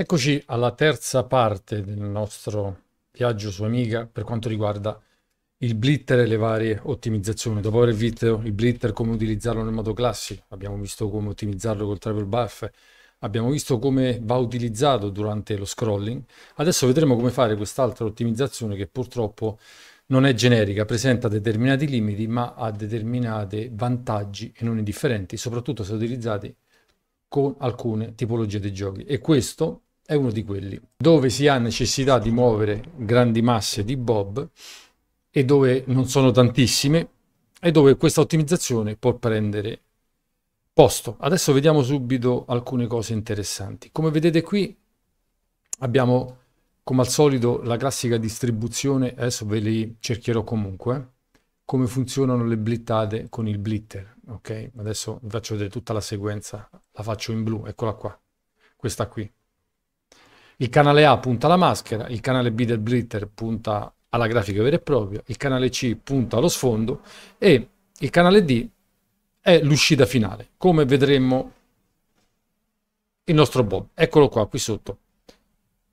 Eccoci alla terza parte del nostro viaggio su Amiga per quanto riguarda il blitter e le varie ottimizzazioni. Dopo aver visto il blitter, come utilizzarlo nel modo classico, abbiamo visto come ottimizzarlo col travel buff, abbiamo visto come va utilizzato durante lo scrolling. Adesso vedremo come fare quest'altra ottimizzazione che purtroppo non è generica, presenta determinati limiti ma ha determinati vantaggi e non indifferenti, soprattutto se utilizzati con alcune tipologie di giochi e questo è uno di quelli dove si ha necessità di muovere grandi masse di bob e dove non sono tantissime e dove questa ottimizzazione può prendere posto. Adesso vediamo subito alcune cose interessanti. Come vedete qui abbiamo come al solito la classica distribuzione, adesso ve li cercherò comunque, eh, come funzionano le blittate con il blitter. Ok, adesso vi faccio vedere tutta la sequenza, la faccio in blu, eccola qua, questa qui il canale A punta alla maschera, il canale B del blitter punta alla grafica vera e propria, il canale C punta allo sfondo e il canale D è l'uscita finale, come vedremo il nostro Bob. Eccolo qua, qui sotto.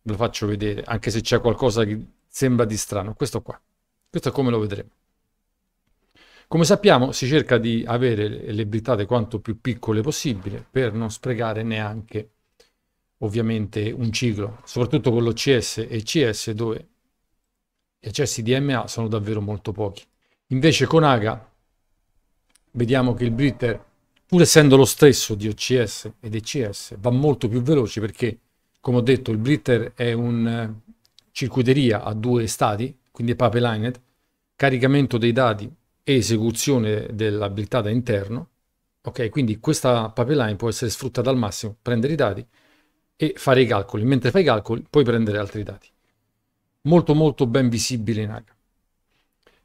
Ve lo faccio vedere, anche se c'è qualcosa che sembra di strano. Questo qua. Questo è come lo vedremo. Come sappiamo si cerca di avere le brittate quanto più piccole possibile per non sprecare neanche ovviamente un ciclo, soprattutto con l'OCS e CS dove gli accessi di MA sono davvero molto pochi. Invece con AGA vediamo che il Britter, pur essendo lo stesso di OCS ed ECS, va molto più veloce perché, come ho detto, il Britter è un eh, circuiteria a due stati, quindi è pipelined, caricamento dei dati e esecuzione dell'abilità da interno. Ok, quindi questa pipeline può essere sfruttata al massimo, prendere i dati e fare i calcoli. Mentre fai i calcoli puoi prendere altri dati. Molto molto ben visibile in H.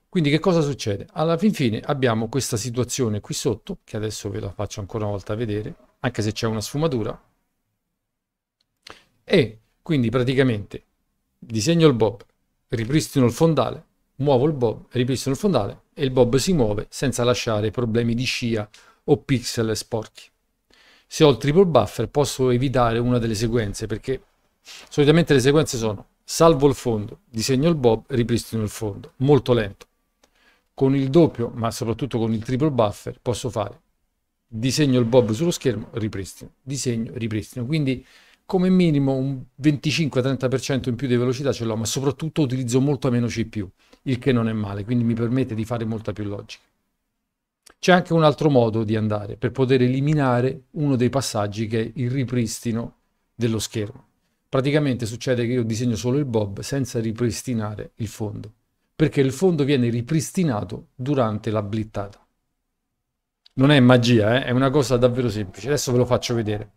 Quindi che cosa succede? Alla fin fine abbiamo questa situazione qui sotto, che adesso ve la faccio ancora una volta vedere, anche se c'è una sfumatura. E quindi praticamente disegno il bob, ripristino il fondale, muovo il bob, ripristino il fondale e il bob si muove senza lasciare problemi di scia o pixel sporchi se ho il triple buffer posso evitare una delle sequenze perché solitamente le sequenze sono salvo il fondo, disegno il bob, ripristino il fondo, molto lento. Con il doppio, ma soprattutto con il triple buffer, posso fare disegno il bob sullo schermo, ripristino, disegno, ripristino. Quindi come minimo un 25-30% in più di velocità ce l'ho, ma soprattutto utilizzo molto meno CPU, il che non è male, quindi mi permette di fare molta più logica. C'è anche un altro modo di andare per poter eliminare uno dei passaggi che è il ripristino dello schermo. Praticamente succede che io disegno solo il bob senza ripristinare il fondo, perché il fondo viene ripristinato durante la blittata. Non è magia, eh? è una cosa davvero semplice. Adesso ve lo faccio vedere.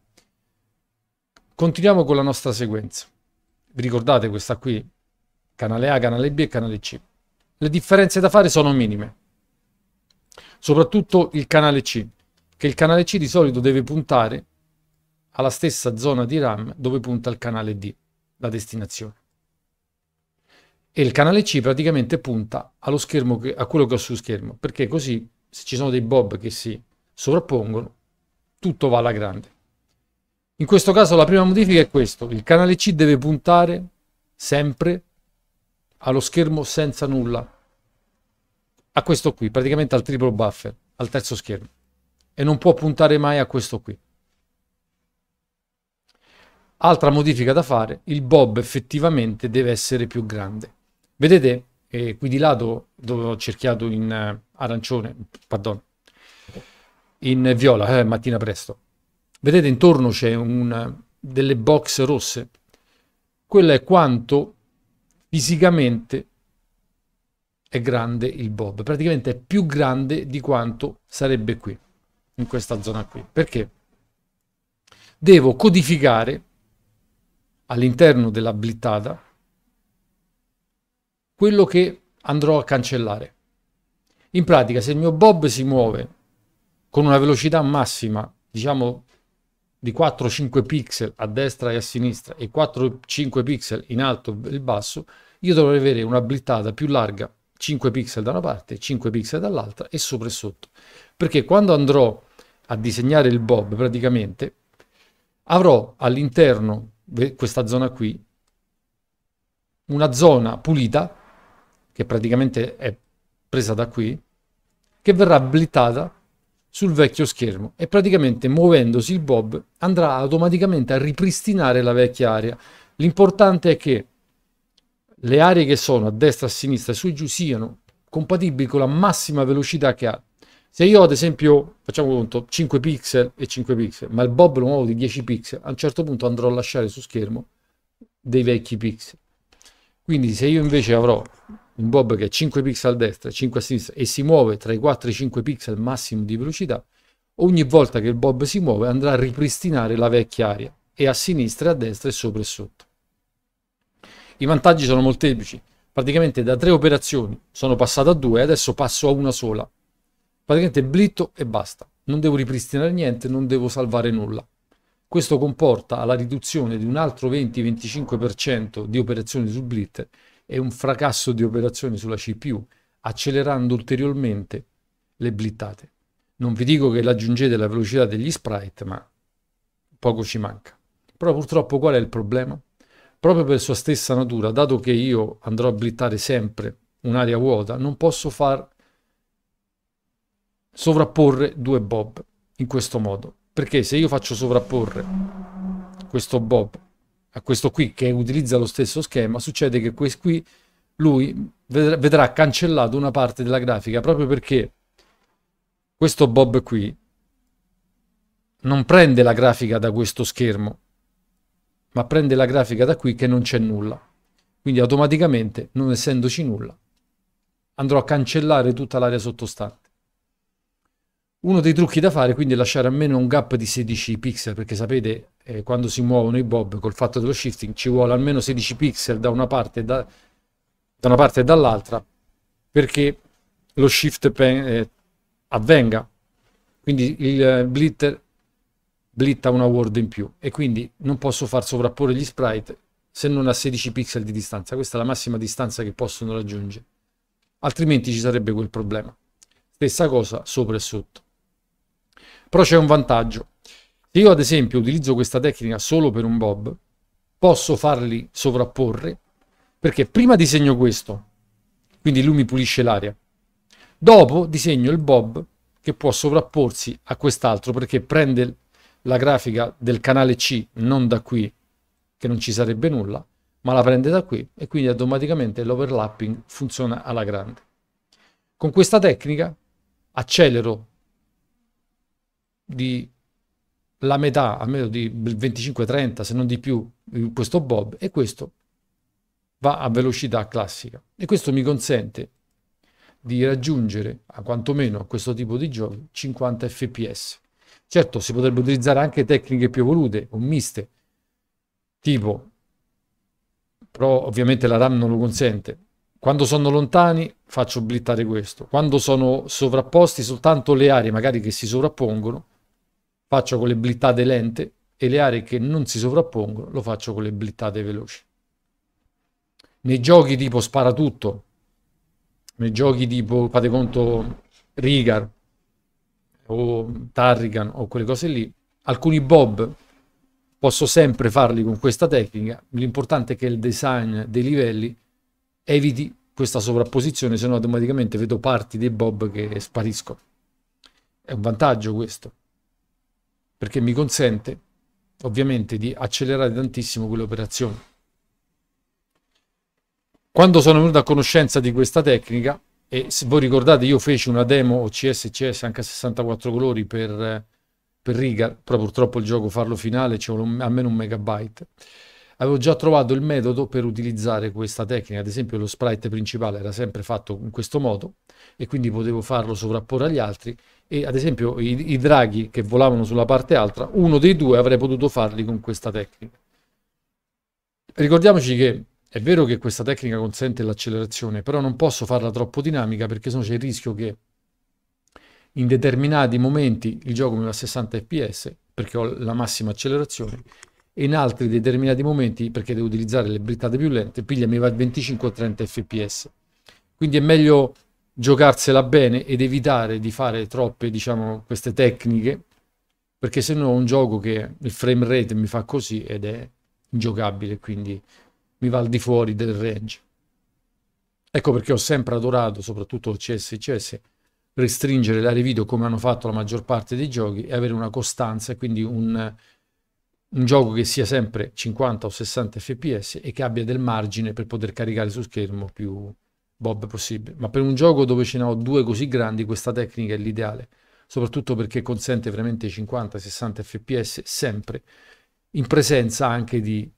Continuiamo con la nostra sequenza. Vi ricordate questa qui? Canale A, canale B e canale C. Le differenze da fare sono minime soprattutto il canale C, che il canale C di solito deve puntare alla stessa zona di RAM dove punta il canale D, la destinazione. E il canale C praticamente punta allo schermo che, a quello che ho sul schermo, perché così se ci sono dei bob che si sovrappongono, tutto va alla grande. In questo caso la prima modifica è questo, il canale C deve puntare sempre allo schermo senza nulla, a questo qui, praticamente al triplo buffer, al terzo schermo. E non può puntare mai a questo qui. Altra modifica da fare, il bob effettivamente deve essere più grande. Vedete, eh, qui di lato, dove ho cerchiato in eh, arancione, pardon, in viola, eh, mattina presto. Vedete intorno c'è un, delle box rosse. Quello è quanto fisicamente è grande il bob, praticamente è più grande di quanto sarebbe qui, in questa zona qui. Perché? Devo codificare all'interno della blittata quello che andrò a cancellare. In pratica, se il mio bob si muove con una velocità massima, diciamo di 4-5 pixel a destra e a sinistra e 4-5 pixel in alto e basso, io dovrei avere una blittata più larga 5 pixel da una parte, 5 pixel dall'altra e sopra e sotto. Perché quando andrò a disegnare il bob praticamente avrò all'interno questa zona qui una zona pulita che praticamente è presa da qui che verrà blittata sul vecchio schermo e praticamente muovendosi il bob andrà automaticamente a ripristinare la vecchia area l'importante è che le aree che sono a destra, a sinistra e su giù siano compatibili con la massima velocità che ha. Se io ad esempio, facciamo conto, 5 pixel e 5 pixel, ma il bob lo muovo di 10 pixel, a un certo punto andrò a lasciare su schermo dei vecchi pixel. Quindi se io invece avrò un bob che è 5 pixel a destra e 5 a sinistra e si muove tra i 4 e i 5 pixel massimo di velocità, ogni volta che il bob si muove andrà a ripristinare la vecchia area e a sinistra, a destra e sopra e sotto. I vantaggi sono molteplici. Praticamente da tre operazioni sono passato a due, adesso passo a una sola. Praticamente blitto e basta. Non devo ripristinare niente, non devo salvare nulla. Questo comporta la riduzione di un altro 20-25% di operazioni su blitter e un fracasso di operazioni sulla CPU, accelerando ulteriormente le blittate. Non vi dico che aggiungete la velocità degli sprite, ma poco ci manca. Però purtroppo qual è il problema? proprio per sua stessa natura, dato che io andrò a blittare sempre un'area vuota, non posso far sovrapporre due bob in questo modo. Perché se io faccio sovrapporre questo bob a questo qui che utilizza lo stesso schema, succede che questo qui lui vedrà, vedrà cancellato una parte della grafica proprio perché questo bob qui non prende la grafica da questo schermo, ma prende la grafica da qui che non c'è nulla. Quindi automaticamente, non essendoci nulla, andrò a cancellare tutta l'area sottostante. Uno dei trucchi da fare quindi è lasciare almeno un gap di 16 pixel, perché sapete eh, quando si muovono i bob col fatto dello shifting ci vuole almeno 16 pixel da una parte, da, da una parte e dall'altra, perché lo shift pen, eh, avvenga. Quindi il eh, blitter Blit una un in più e quindi non posso far sovrapporre gli sprite se non a 16 pixel di distanza. Questa è la massima distanza che possono raggiungere. Altrimenti ci sarebbe quel problema. Stessa cosa sopra e sotto. Però c'è un vantaggio. Se io ad esempio utilizzo questa tecnica solo per un bob, posso farli sovrapporre perché prima disegno questo, quindi lui mi pulisce l'aria. Dopo disegno il bob che può sovrapporsi a quest'altro perché prende la grafica del canale C non da qui, che non ci sarebbe nulla, ma la prende da qui e quindi automaticamente l'overlapping funziona alla grande. Con questa tecnica accelero di la metà, almeno di 25-30, se non di più, questo bob e questo va a velocità classica. E questo mi consente di raggiungere, a quantomeno a questo tipo di giochi, 50 fps. Certo, si potrebbe utilizzare anche tecniche più evolute o miste, tipo, però ovviamente la RAM non lo consente. Quando sono lontani faccio blittare questo, quando sono sovrapposti soltanto le aree magari che si sovrappongono, faccio con le blittate lente e le aree che non si sovrappongono lo faccio con le blittate veloci. Nei giochi tipo spara tutto, nei giochi tipo, fate conto, Rigar, o Tarrigan o quelle cose lì, alcuni bob posso sempre farli con questa tecnica, l'importante è che il design dei livelli eviti questa sovrapposizione, se no automaticamente vedo parti dei bob che spariscono. È un vantaggio questo, perché mi consente ovviamente di accelerare tantissimo quelle operazioni. Quando sono venuto a conoscenza di questa tecnica, e se voi ricordate, io feci una demo OCS CS anche a 64 colori per, per riga, però purtroppo il gioco farlo finale c'è vuole almeno un megabyte. Avevo già trovato il metodo per utilizzare questa tecnica, ad esempio lo sprite principale era sempre fatto in questo modo e quindi potevo farlo sovrapporre agli altri e ad esempio i, i draghi che volavano sulla parte altra, uno dei due avrei potuto farli con questa tecnica. Ricordiamoci che è vero che questa tecnica consente l'accelerazione, però non posso farla troppo dinamica perché sennò c'è il rischio che in determinati momenti il gioco mi va a 60 fps perché ho la massima accelerazione e in altri determinati momenti perché devo utilizzare le brittate più lente piglia mi va a 25 o 30 fps quindi è meglio giocarsela bene ed evitare di fare troppe diciamo queste tecniche perché sennò ho un gioco che il frame rate mi fa così ed è ingiocabile quindi mi va al di fuori del range. Ecco perché ho sempre adorato, soprattutto CS e CS, restringere l'area video come hanno fatto la maggior parte dei giochi e avere una costanza e quindi un, un gioco che sia sempre 50 o 60 fps e che abbia del margine per poter caricare su schermo più bob possibile. Ma per un gioco dove ce ne ho due così grandi questa tecnica è l'ideale, soprattutto perché consente veramente 50-60 fps sempre in presenza anche di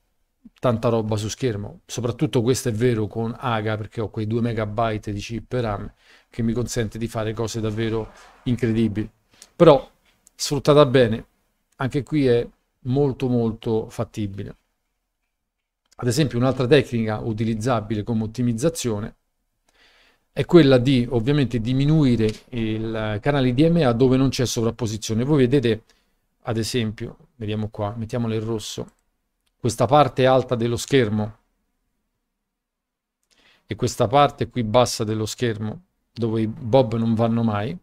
tanta roba su schermo. Soprattutto questo è vero con Aga perché ho quei 2 megabyte di chip RAM che mi consente di fare cose davvero incredibili. Però sfruttata bene, anche qui è molto molto fattibile. Ad esempio un'altra tecnica utilizzabile come ottimizzazione è quella di ovviamente diminuire il canale DMA dove non c'è sovrapposizione. Voi vedete ad esempio, vediamo qua, mettiamolo in rosso, questa parte alta dello schermo e questa parte qui bassa dello schermo dove i bob non vanno mai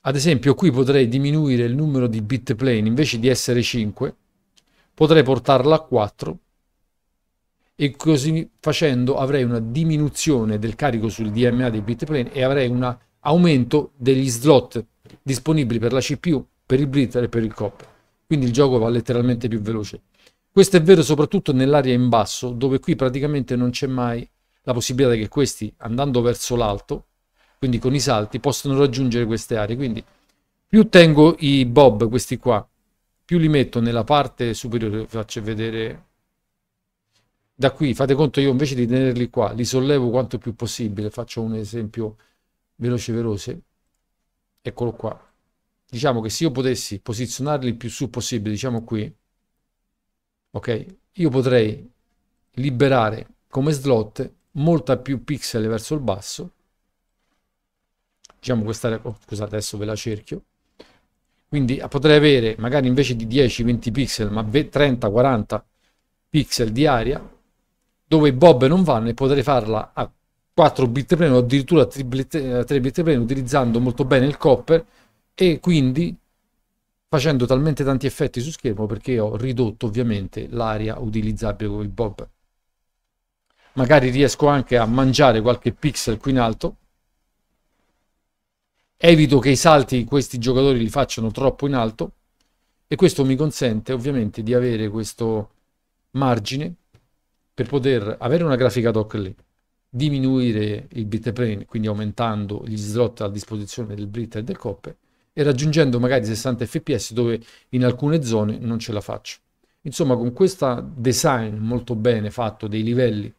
ad esempio qui potrei diminuire il numero di bit plane invece di essere 5 potrei portarla a 4 e così facendo avrei una diminuzione del carico sul DMA dei bit plane e avrei un aumento degli slot disponibili per la CPU, per il blitter e per il cop. Quindi il gioco va letteralmente più veloce. Questo è vero soprattutto nell'area in basso, dove qui praticamente non c'è mai la possibilità che questi, andando verso l'alto, quindi con i salti, possano raggiungere queste aree. Quindi più tengo i bob, questi qua, più li metto nella parte superiore, vi faccio vedere da qui, fate conto io invece di tenerli qua, li sollevo quanto più possibile, faccio un esempio veloce veloce, eccolo qua. Diciamo che se io potessi posizionarli il più su possibile, diciamo qui, ok? Io potrei liberare come slot molta più pixel verso il basso, diciamo quest'area oh, scusate adesso ve la cerchio, quindi ah, potrei avere magari invece di 10-20 pixel ma 30-40 pixel di aria dove i bob non vanno e potrei farla a 4 bit plane o addirittura a 3 eh, bit plane utilizzando molto bene il copper e quindi facendo talmente tanti effetti su schermo perché ho ridotto ovviamente l'area utilizzabile con il bob. Magari riesco anche a mangiare qualche pixel qui in alto. Evito che i salti questi giocatori li facciano troppo in alto e questo mi consente ovviamente di avere questo margine per poter avere una grafica doc lì, diminuire il bitplane, quindi aumentando gli slot a disposizione del Brit e del Coppe e raggiungendo magari 60 fps dove in alcune zone non ce la faccio. Insomma, con questo design molto bene fatto dei livelli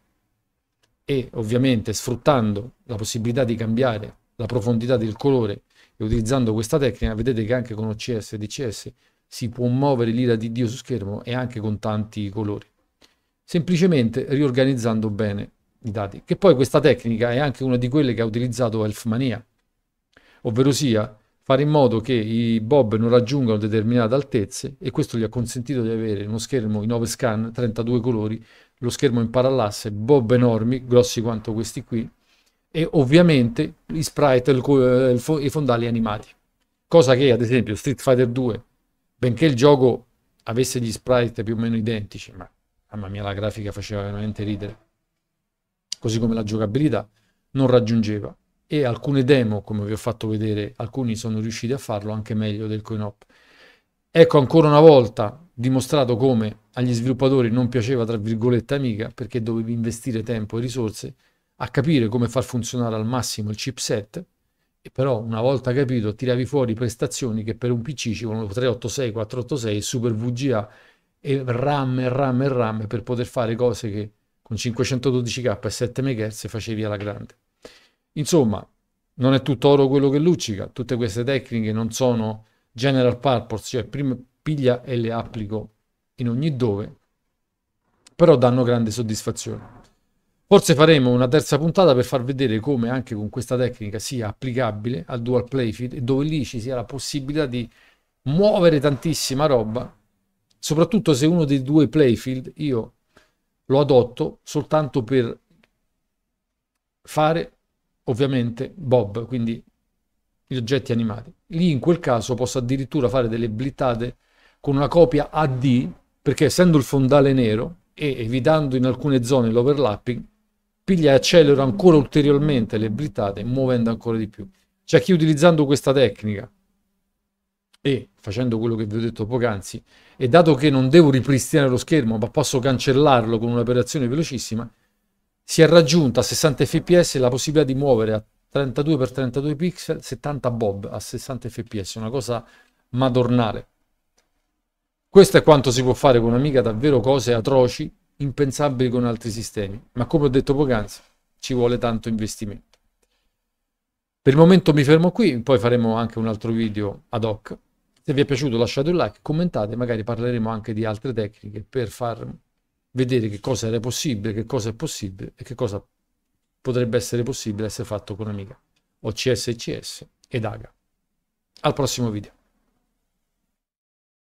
e ovviamente sfruttando la possibilità di cambiare la profondità del colore e utilizzando questa tecnica, vedete che anche con OCS e DCS si può muovere l'ira di Dio su schermo e anche con tanti colori. Semplicemente riorganizzando bene i dati. Che poi questa tecnica è anche una di quelle che ha utilizzato Elfmania, ovvero sia fare in modo che i bob non raggiungano determinate altezze e questo gli ha consentito di avere uno schermo in 9 scan, 32 colori, lo schermo in parallasse, bob enormi, grossi quanto questi qui e ovviamente gli sprite e eh, i fondali animati. Cosa che ad esempio Street Fighter 2, benché il gioco avesse gli sprite più o meno identici, ma mamma mia la grafica faceva veramente ridere, così come la giocabilità, non raggiungeva e alcune demo, come vi ho fatto vedere, alcuni sono riusciti a farlo anche meglio del CoinOp. Ecco ancora una volta dimostrato come agli sviluppatori non piaceva tra virgolette amica perché dovevi investire tempo e risorse a capire come far funzionare al massimo il chipset e però una volta capito tiravi fuori prestazioni che per un PC ci vogliono 386, 486, Super VGA e RAM e RAM e RAM per poter fare cose che con 512k e 7 MHz facevi alla grande. Insomma, non è tutto oro quello che luccica, tutte queste tecniche non sono general purpose, cioè prima piglia e le applico in ogni dove, però danno grande soddisfazione. Forse faremo una terza puntata per far vedere come anche con questa tecnica sia applicabile al dual playfield e dove lì ci sia la possibilità di muovere tantissima roba, soprattutto se uno dei due playfield io lo adotto soltanto per fare ovviamente Bob, quindi gli oggetti animati. Lì in quel caso posso addirittura fare delle blittate con una copia AD, perché essendo il fondale nero e evitando in alcune zone l'overlapping, piglia e accelero ancora ulteriormente le blittate, muovendo ancora di più. C'è chi utilizzando questa tecnica e facendo quello che vi ho detto poc'anzi, e dato che non devo ripristinare lo schermo, ma posso cancellarlo con un'operazione velocissima, si è raggiunta a 60 fps la possibilità di muovere a 32x32 pixel 70 bob a 60 fps, una cosa madornale. Questo è quanto si può fare con Amiga, davvero cose atroci, impensabili con altri sistemi, ma come ho detto poc'anzi, ci vuole tanto investimento. Per il momento mi fermo qui, poi faremo anche un altro video ad hoc. Se vi è piaciuto lasciate un like, commentate, magari parleremo anche di altre tecniche per far vedere che cosa era possibile, che cosa è possibile e che cosa potrebbe essere possibile essere fatto con Amiga, OCS e CS ed AGA. Al prossimo video.